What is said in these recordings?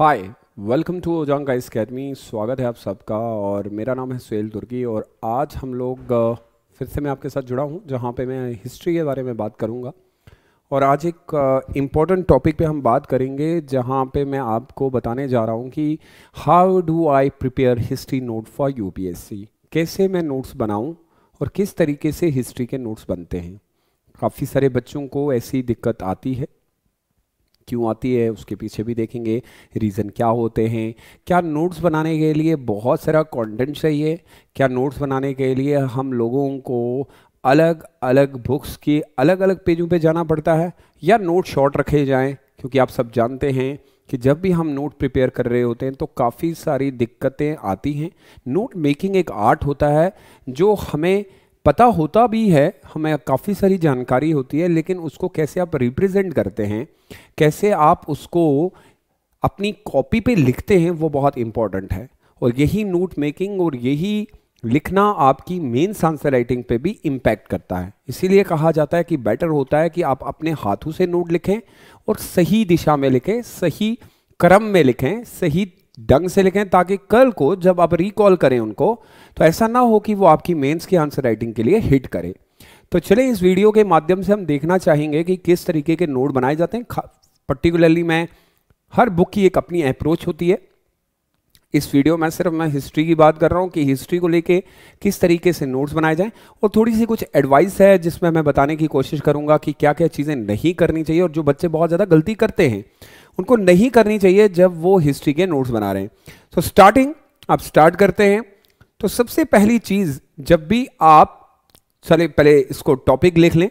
hi welcome to Ojaank guys academy स्वागत है आप सबका और मेरा नाम है सुहेल तुर्की और आज हम लोग फिर से मैं आपके साथ जुड़ा हूँ जहाँ पे मैं हिस्ट्री के बारे में बात करूँगा और आज एक इम्पॉर्टेंट टॉपिक पे हम बात करेंगे जहाँ पे मैं आपको बताने जा रहा हूँ कि how do I prepare history note for you कैसे मैं नोट्स बनाऊँ और किस तरीके से हिस्ट्री के नोट्स बनते हैं काफ़ी सारे बच्चों को ऐसी दिक्कत आती है क्यों आती है उसके पीछे भी देखेंगे रीज़न क्या होते हैं क्या नोट्स बनाने के लिए बहुत सारा कंटेंट चाहिए क्या नोट्स बनाने के लिए हम लोगों को अलग अलग बुक्स के अलग अलग पेजों पे जाना पड़ता है या नोट शॉर्ट रखे जाएँ क्योंकि आप सब जानते हैं कि जब भी हम नोट प्रिपेयर कर रहे होते हैं तो काफ़ी सारी दिक्कतें आती हैं नोट मेकिंग एक आर्ट होता है जो हमें पता होता भी है हमें काफ़ी सारी जानकारी होती है लेकिन उसको कैसे आप रिप्रेजेंट करते हैं कैसे आप उसको अपनी कॉपी पे लिखते हैं वो बहुत इम्पॉर्टेंट है और यही नोट मेकिंग और यही लिखना आपकी मेन आंसर राइटिंग पे भी इम्पैक्ट करता है इसीलिए कहा जाता है कि बेटर होता है कि आप अपने हाथों से नोट लिखें और सही दिशा में लिखें सही क्रम में लिखें सही ढंग से लिखें ताकि कल को जब आप रिकॉल करें उनको तो ऐसा ना हो कि वो आपकी मेंस की आंसर राइटिंग के लिए हिट करे तो चले इस वीडियो के माध्यम से हम देखना चाहेंगे कि किस तरीके के नोट बनाए जाते हैं पर्टिकुलरली मैं हर बुक की एक अपनी अप्रोच होती है इस वीडियो में सिर्फ मैं हिस्ट्री की बात कर रहा हूँ कि हिस्ट्री को लेके किस तरीके से नोट्स बनाए जाएं और थोड़ी सी कुछ एडवाइस है जिसमें मैं बताने की कोशिश करूँगा कि क्या क्या चीज़ें नहीं करनी चाहिए और जो बच्चे बहुत ज़्यादा गलती करते हैं उनको नहीं करनी चाहिए जब वो हिस्ट्री के नोट्स बना रहे हैं तो स्टार्टिंग आप स्टार्ट करते हैं तो सबसे पहली चीज़ जब भी आप चले पहले इसको टॉपिक लिख लें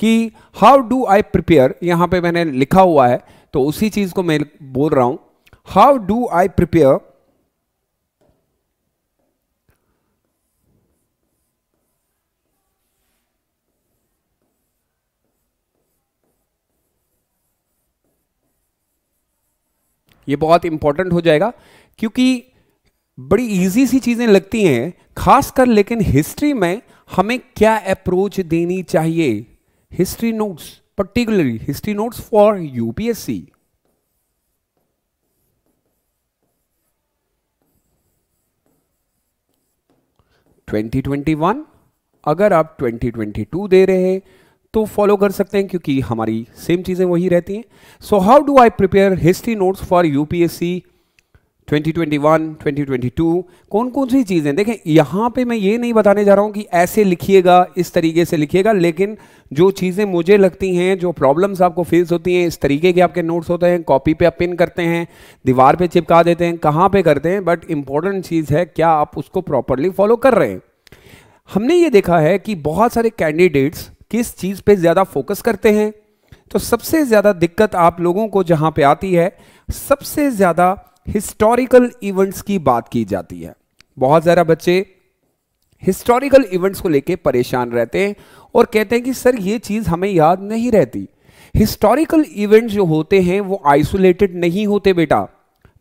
कि हाउ डू आई प्रिपेयर यहाँ पर मैंने लिखा हुआ है तो उसी चीज़ को मैं बोल रहा हूँ हाउ डू आई प्रिपेयर ये बहुत इंपॉर्टेंट हो जाएगा क्योंकि बड़ी इजी सी चीज़ें लगती हैं खासकर लेकिन हिस्ट्री में हमें क्या अप्रोच देनी चाहिए history notes particularly history notes for UPSC twenty twenty one अगर आप ट्वेंटी ट्वेंटी टू दे रहे हैं तो फॉलो कर सकते हैं क्योंकि हमारी सेम चीज़ें वही रहती हैं so how do I prepare history notes for UPSC 2021, 2022 कौन कौन सी चीज़ें देखें यहाँ पे मैं ये नहीं बताने जा रहा हूँ कि ऐसे लिखिएगा इस तरीके से लिखिएगा लेकिन जो चीज़ें मुझे लगती हैं जो प्रॉब्लम्स आपको फेस होती हैं इस तरीके के आपके नोट्स होते हैं कॉपी पे आप पिन करते हैं दीवार पे चिपका देते हैं कहाँ पे करते हैं बट इंपॉर्टेंट चीज़ है क्या आप उसको प्रॉपरली फॉलो कर रहे हैं हमने ये देखा है कि बहुत सारे कैंडिडेट्स किस चीज़ पे ज़्यादा फोकस करते हैं तो सबसे ज़्यादा दिक्कत आप लोगों को जहां पे आती है सबसे ज़्यादा हिस्टोरिकल इवेंट्स की बात की जाती है बहुत ज़्यादा बच्चे हिस्टोरिकल इवेंट्स को लेके परेशान रहते हैं और कहते हैं कि सर ये चीज़ हमें याद नहीं रहती हिस्टोरिकल इवेंट जो होते हैं वो आइसोलेटेड नहीं होते बेटा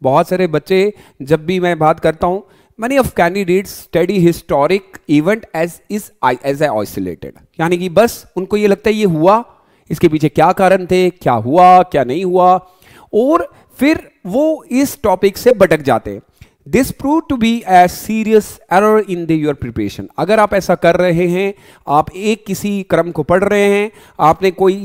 बहुत सारे बच्चे जब भी मैं बात करता हूं many of candidates study historic event as is as a isolated यानी कि बस उनको ये लगता है ये हुआ इसके पीछे क्या कारण थे क्या हुआ क्या नहीं हुआ और फिर वो इस टॉपिक से भटक जाते this prove to be a serious error in the your preparation अगर आप ऐसा कर रहे हैं आप एक किसी क्रम को पढ़ रहे हैं आपने कोई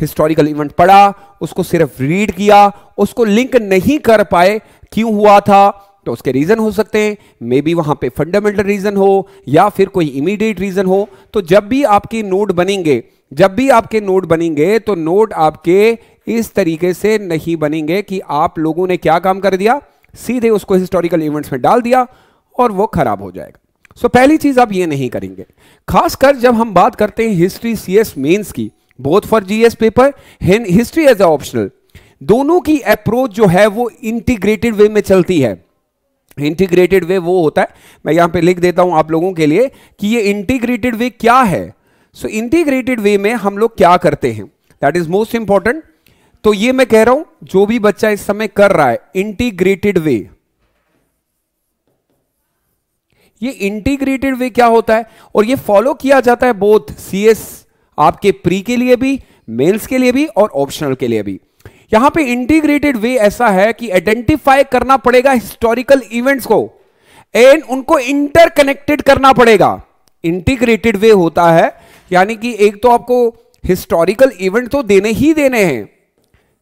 हिस्टोरिकल इवेंट पढ़ा उसको सिर्फ रीड किया उसको लिंक नहीं कर पाए क्यों हुआ था तो उसके रीज़न हो सकते हैं मे बी वहां पे फंडामेंटल रीज़न हो या फिर कोई इमीडिएट रीज़न हो तो जब भी आपके नोट बनेंगे जब भी आपके नोट बनेंगे तो नोट आपके इस तरीके से नहीं बनेंगे कि आप लोगों ने क्या काम कर दिया सीधे उसको हिस्टोरिकल इवेंट्स में डाल दिया और वो खराब हो जाएगा सो so, पहली चीज़ आप ये नहीं करेंगे खासकर जब हम बात करते हैं हिस्ट्री सी एस की both for GS paper history as a optional दोनों की अप्रोच जो है वो इंटीग्रेटेड वे में चलती है इंटीग्रेटेड वे वो होता है मैं यहां पे लिख देता हूं आप लोगों के लिए कि ये इंटीग्रेटेड वे क्या है सो इंटीग्रेटेड वे में हम लोग क्या करते हैं दैट इज मोस्ट इंपॉर्टेंट तो ये मैं कह रहा हूं जो भी बच्चा इस समय कर रहा है इंटीग्रेटेड वे ये इंटीग्रेटेड वे क्या होता है और ये फॉलो किया जाता है बोथ सीएस आपके प्री के लिए भी मेल्स के लिए भी और ऑप्शनल के लिए भी यहां पे इंटीग्रेटेड वे ऐसा है कि आइडेंटिफाई करना पड़ेगा हिस्टोरिकल इवेंट्स को एंड उनको इंटरकनेक्टेड करना पड़ेगा इंटीग्रेटेड वे होता है यानी कि एक तो आपको हिस्टोरिकल इवेंट तो देने ही देने हैं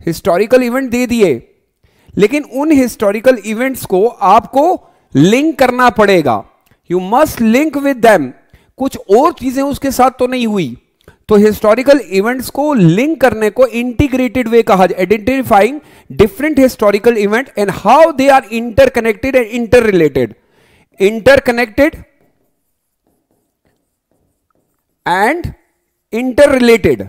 हिस्टोरिकल इवेंट दे दिए लेकिन उन हिस्टोरिकल इवेंट्स को आपको लिंक करना पड़ेगा यू मस्ट लिंक विद कुछ और चीजें उसके साथ तो नहीं हुई तो हिस्टोरिकल इवेंट्स को लिंक करने को इंटीग्रेटेड वे कहा identifying different historical event and how they are interconnected and interrelated interconnected and interrelated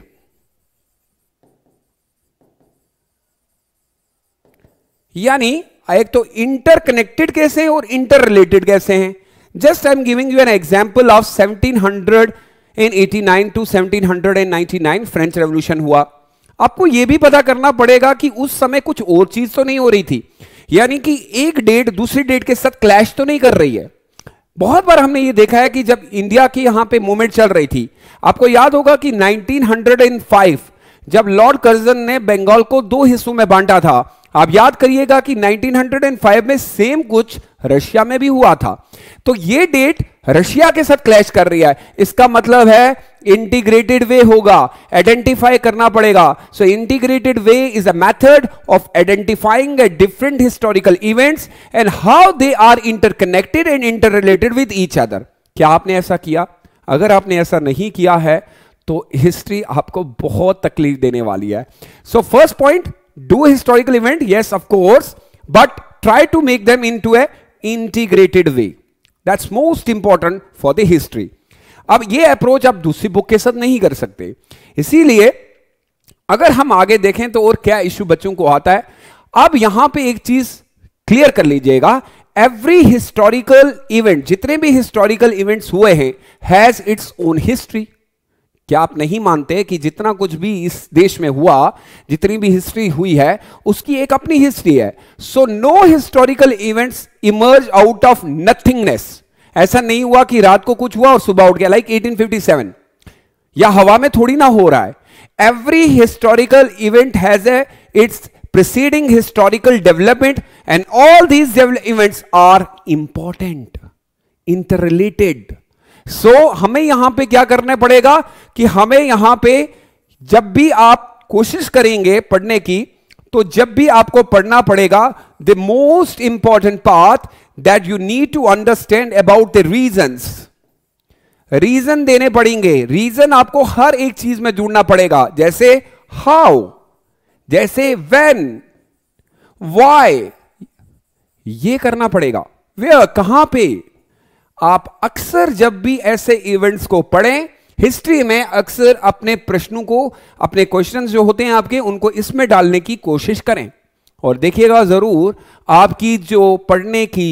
यानी एक तो इंटरकनेक्टेड कैसे और इंटर रिलेटेड कैसे हैं just I am giving you an example of 1700 in 89 to 1799 French revolution हुआ आपको यह भी पता करना पड़ेगा कि उस समय कुछ और चीज तो नहीं हो रही थी यानी कि एक डेट दूसरी डेट के साथ क्लैश तो नहीं कर रही है बहुत बार हमने ये देखा है कि जब इंडिया की यहां पे मूवमेंट चल रही थी आपको याद होगा कि 1905 जब लॉर्ड कर्जन ने बंगाल को दो हिस्सों में बांटा था आप याद करिएगा कि 1905 में सेम कुछ रशिया में भी हुआ था तो ये डेट रशिया के साथ क्लैश कर रही है इसका मतलब है इंटीग्रेटेड वे होगा आइडेंटिफाई करना पड़ेगा so integrated way is a method of identifying different historical events and how they are interconnected and interrelated with each other क्या आपने ऐसा किया अगर आपने ऐसा नहीं किया है तो हिस्ट्री आपको बहुत तकलीफ देने वाली है so first point do historical event yes of course but try to make them into a integrated way that's most important for the history अब ये अप्रोच आप दूसरी बुक के साथ नहीं कर सकते इसीलिए अगर हम आगे देखें तो और क्या इश्यू बच्चों को आता है अब यहां पे एक चीज क्लियर कर लीजिएगा एवरी हिस्टोरिकल इवेंट जितने भी हिस्टोरिकल इवेंट्स हुए हैं हैज इट्स ओन हिस्ट्री क्या आप नहीं मानते कि जितना कुछ भी इस देश में हुआ जितनी भी हिस्ट्री हुई है उसकी एक अपनी हिस्ट्री है so no historical events emerge out of nothingness ऐसा नहीं हुआ कि रात को कुछ हुआ और सुबह उठ गया लाइक like 1857 या हवा में थोड़ी ना हो रहा है every historical event has a its preceding historical development and all these events are important interrelated so so, हमें यहां पे क्या करना पड़ेगा कि हमें यहां पे जब भी आप कोशिश करेंगे पढ़ने की तो जब भी आपको पढ़ना पड़ेगा the most important path that you need to understand about the reasons reason देने पड़ेंगे रीजन आपको हर एक चीज में जुड़ना पड़ेगा जैसे हाउ जैसे वेन वाई ये करना पड़ेगा वे कहां पे आप अक्सर जब भी ऐसे इवेंट्स को पढ़ें हिस्ट्री में अक्सर अपने प्रश्नों को अपने क्वेश्चन जो होते हैं आपके उनको इसमें डालने की कोशिश करें और देखिएगा जरूर आपकी जो पढ़ने की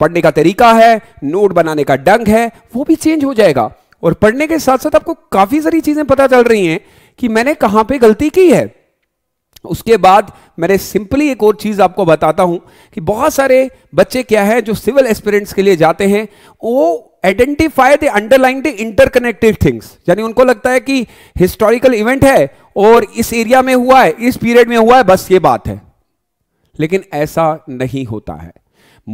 पढ़ने का तरीका है नोट बनाने का डंग है वो भी चेंज हो जाएगा और पढ़ने के साथ साथ आपको काफी सारी चीजें पता चल रही हैं कि मैंने कहां पे गलती की है उसके बाद मैंने सिंपली एक और चीज़ आपको बताता हूं कि बहुत सारे बच्चे क्या है जो सिविल एक्सपीरियंस के लिए जाते हैं वो identify the underline the interconnected things यानी उनको लगता है कि हिस्टोरिकल इवेंट है और इस एरिया में हुआ है इस पीरियड में हुआ है बस ये बात है लेकिन ऐसा नहीं होता है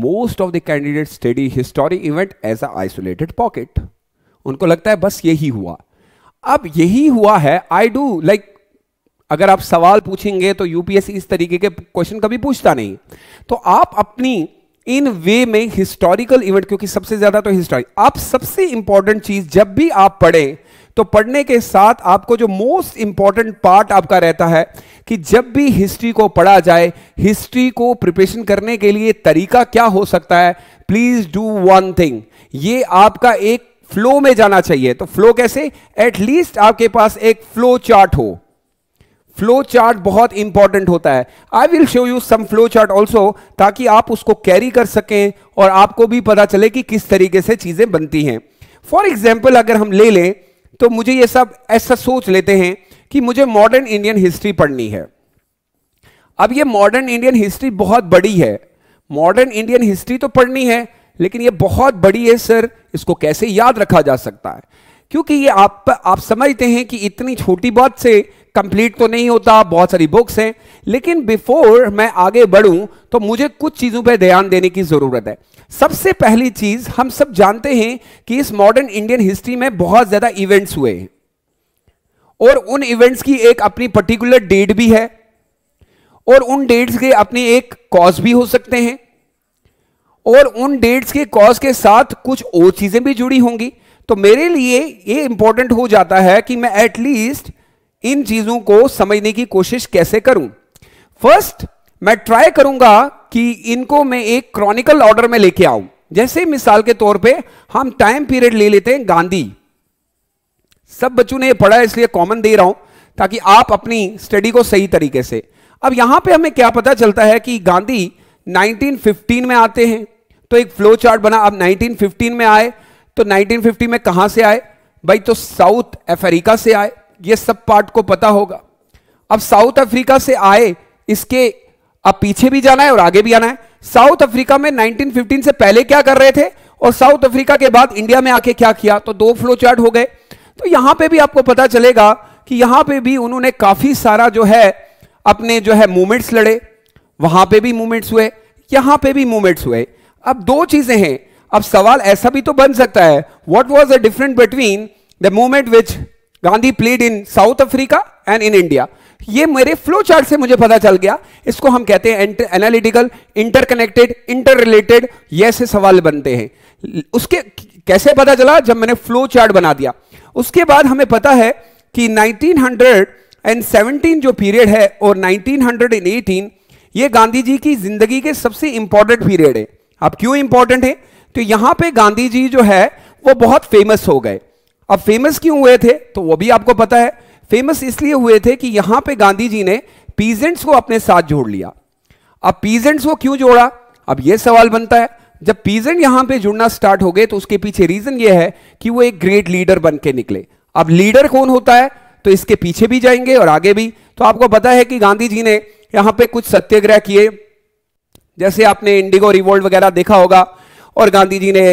most of the candidate study historic event as a isolated pocket उनको लगता है बस यही हुआ अब यही हुआ है आई डू लाइक अगर आप सवाल पूछेंगे तो यूपीएससी इस तरीके के क्वेश्चन कभी पूछता नहीं तो आप अपनी इन वे में हिस्टोरिकल इवेंट क्योंकि सबसे ज्यादा तो हिस्टोरिक आप सबसे इंपॉर्टेंट चीज जब भी आप पढ़े तो पढ़ने के साथ आपको जो मोस्ट इंपॉर्टेंट पार्ट आपका रहता है कि जब भी हिस्ट्री को पढ़ा जाए हिस्ट्री को प्रिपरेशन करने के लिए तरीका क्या हो सकता है प्लीज डू वन थिंग ये आपका एक फ्लो में जाना चाहिए तो फ्लो कैसे एटलीस्ट आपके पास एक फ्लो चार्ट हो फ्लो चार्ट बहुत इंपॉर्टेंट होता है I will show you some flow chart also ताकि आप उसको कैरी कर सकें और आपको भी पता चले कि किस तरीके से चीजें बनती हैं फॉर एग्जाम्पल अगर हम ले लें तो मुझे ये सब ऐसा सोच लेते हैं कि मुझे मॉडर्न इंडियन हिस्ट्री पढ़नी है अब ये मॉडर्न इंडियन हिस्ट्री बहुत बड़ी है मॉडर्न इंडियन हिस्ट्री तो पढ़नी है लेकिन ये बहुत बड़ी है सर इसको कैसे याद रखा जा सकता है क्योंकि ये आप आप समझते हैं कि इतनी छोटी बात से कंप्लीट तो नहीं होता बहुत सारी बुक्स हैं लेकिन बिफोर मैं आगे बढ़ूं तो मुझे कुछ चीज़ों पर ध्यान देने की ज़रूरत है सबसे पहली चीज़ हम सब जानते हैं कि इस मॉडर्न इंडियन हिस्ट्री में बहुत ज़्यादा इवेंट्स हुए हैं और उन इवेंट्स की एक अपनी पर्टिकुलर डेट भी है और उन डेट्स के अपने एक कॉज भी हो सकते हैं और उन डेट्स के कॉज के साथ कुछ और चीज़ें भी जुड़ी होंगी तो मेरे लिए ये इंपॉर्टेंट हो जाता है कि मैं एटलीस्ट इन चीजों को समझने की कोशिश कैसे करूं फर्स्ट मैं ट्राई करूंगा कि इनको मैं एक क्रॉनिकल ऑर्डर में लेके आऊं जैसे मिसाल के तौर पे हम टाइम पीरियड ले लेते हैं गांधी सब बच्चों ने यह पढ़ा इसलिए कॉमन दे रहा हूं ताकि आप अपनी स्टडी को सही तरीके से अब यहां पे हमें क्या पता चलता है कि गांधी 1915 में आते हैं तो एक फ्लो चार्ट बना आप 1915 में आए तो 1950 में कहां से आए भाई तो साउथ अफ्रीका से आए ये सब पार्ट को पता होगा अब साउथ अफ्रीका से आए इसके अब पीछे भी जाना है और आगे भी आना है साउथ अफ्रीका में 1915 से पहले क्या कर रहे थे और साउथ अफ्रीका के बाद इंडिया में आके क्या किया तो दो फ्लो चार्ट हो गए तो यहां पे भी आपको पता चलेगा कि यहां पे भी उन्होंने काफी सारा जो है अपने जो है मूवमेंट्स लड़े वहां पे भी मूवमेंट्स हुए यहां पे भी मूवमेंट्स हुए अब दो चीजें हैं अब सवाल ऐसा भी तो बन सकता है what was the different between the movement which Gandhi played in South Africa and in India ये मेरे फ्लो चार्ट से मुझे पता चल गया इसको हम कहते हैं एनालिटिकल इंटरकनेक्टेड इंटर रिलेटेड ये सवाल बनते हैं उसके कैसे पता चला जब मैंने फ्लो चार्ट बना दिया उसके बाद हमें पता है कि 1917 एंड जो पीरियड है और 1918 ये गांधी जी की जिंदगी के सबसे इंपॉर्टेंट पीरियड है अब क्यों इंपॉर्टेंट है तो यहां पे गांधी जी जो है वो बहुत फेमस हो गए अब फेमस क्यों हुए थे तो वो भी आपको पता है फेमस इसलिए हुए थे कि यहां पे गांधी जी ने पीजेंट्स को अपने साथ जोड़ लिया अब पीजेंट्स को क्यों जोड़ा अब यह सवाल बनता है जब पीजेंट यहां पे जुड़ना स्टार्ट हो गए तो उसके पीछे रीजन यह है कि वो एक ग्रेट लीडर बन के निकले अब लीडर कौन होता है तो इसके पीछे भी जाएंगे और आगे भी तो आपको पता है कि गांधी जी ने यहां पर कुछ सत्याग्रह किए जैसे आपने इंडिगो रिवोल्ट वगैरह देखा होगा और गांधी जी ने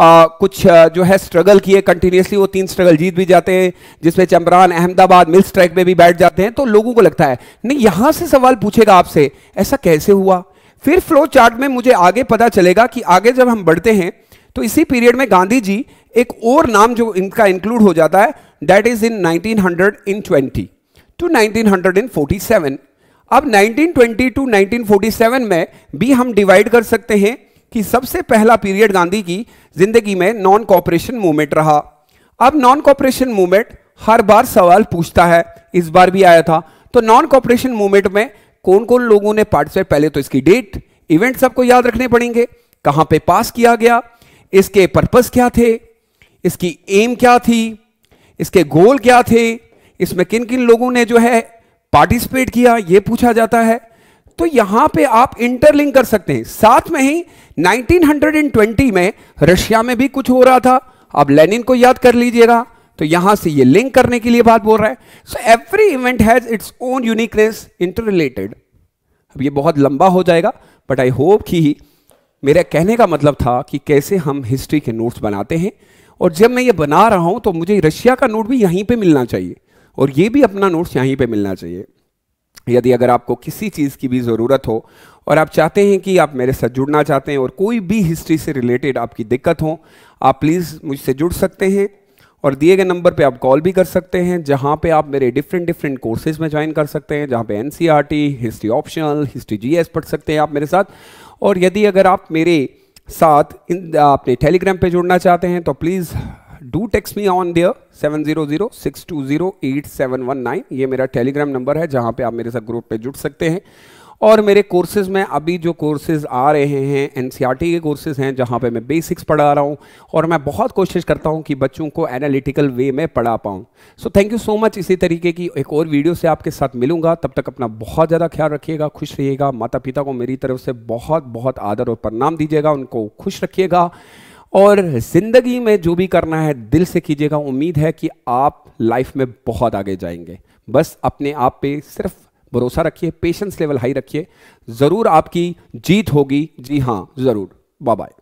आ, कुछ जो है स्ट्रगल किए कंटिन्यूसली वो तीन स्ट्रगल जीत भी जाते हैं जिसमें चमरान अहमदाबाद मिल्स ट्रैक में भी बैठ जाते हैं तो लोगों को लगता है नहीं यहाँ से सवाल पूछेगा आपसे ऐसा कैसे हुआ फिर फ्लो चार्ट में मुझे आगे पता चलेगा कि आगे जब हम बढ़ते हैं तो इसी पीरियड में गांधी जी एक और नाम जो इनका इंक्लूड हो जाता है that is in hundred in twenty two seven अब 1920 टू सेवन में भी हम डिवाइड कर सकते हैं कि सबसे पहला पीरियड गांधी की जिंदगी में नॉन कॉपरेशन मूवमेंट रहा अब नॉन कॉपरेशन मूवमेंट हर बार सवाल पूछता है इस बार भी आया था तो नॉन कॉपरेशन मूवमेंट में कौन कौन लोगों ने पार्टिसिपेट पहले तो इसकी डेट इवेंट सबको याद रखने पड़ेंगे कहां पे पास किया गया इसके पर्पस क्या थे इसकी एम क्या थी इसके गोल क्या थे इसमें किन किन लोगों ने जो है पार्टिसिपेट किया यह पूछा जाता है तो यहां पे आप इंटरलिंक कर सकते हैं साथ में ही 1920 में रशिया में भी कुछ हो रहा था अब लेनिन को याद कर लीजिएगा तो यहां से ये लिंक करने के लिए बात बोल रहा है so every event has its own uniqueness interrelated अब ये बहुत लंबा हो जाएगा बट आई होप कि मेरा कहने का मतलब था कि कैसे हम हिस्ट्री के नोट्स बनाते हैं और जब मैं ये बना रहा हूं तो मुझे रशिया का नोट भी यहीं पे मिलना चाहिए और ये भी अपना नोट्स यहीं पे मिलना चाहिए यदि अगर आपको किसी चीज़ की भी ज़रूरत हो और आप चाहते हैं कि आप मेरे साथ जुड़ना चाहते हैं और कोई भी हिस्ट्री से रिलेटेड आपकी दिक्कत हो आप प्लीज़ मुझसे जुड़ सकते हैं और दिए गए नंबर पे आप कॉल भी कर सकते हैं जहाँ पे आप मेरे डिफरेंट डिफरेंट कोर्सेज में ज्वाइन कर सकते हैं जहाँ पे एन e हिस्ट्री ऑप्शनल हिस्ट्री जी पढ़ सकते हैं आप मेरे साथ और यदि अगर आप मेरे साथ इन अपने टेलीग्राम पे जुड़ना चाहते हैं तो please do text me on there seven zero zero six two zero eight seven one nine ये मेरा टेलीग्राम नंबर है जहाँ पे आप मेरे साथ ग्रुप पे जुड़ सकते हैं और मेरे कोर्सेज में अभी जो कोर्सेज आ रहे हैं एन e के कोर्सेज हैं जहाँ पे मैं बेसिक्स पढ़ा रहा हूँ और मैं बहुत कोशिश करता हूँ कि बच्चों को एनालिटिकल वे में पढ़ा पाऊँ so thank you so much इसी तरीके की एक और वीडियो से आपके साथ मिलूंगा तब तक अपना बहुत ज़्यादा ख्याल रखिएगा खुश रहिएगा माता पिता को मेरी तरफ से बहुत बहुत आदर और प्रणाम दीजिएगा उनको खुश रखिएगा और ज़िंदगी में जो भी करना है दिल से कीजिएगा उम्मीद है कि आप लाइफ में बहुत आगे जाएंगे बस अपने आप पे सिर्फ भरोसा रखिए पेशेंस लेवल हाई रखिए ज़रूर आपकी जीत होगी जी हाँ ज़रूर बाय बाय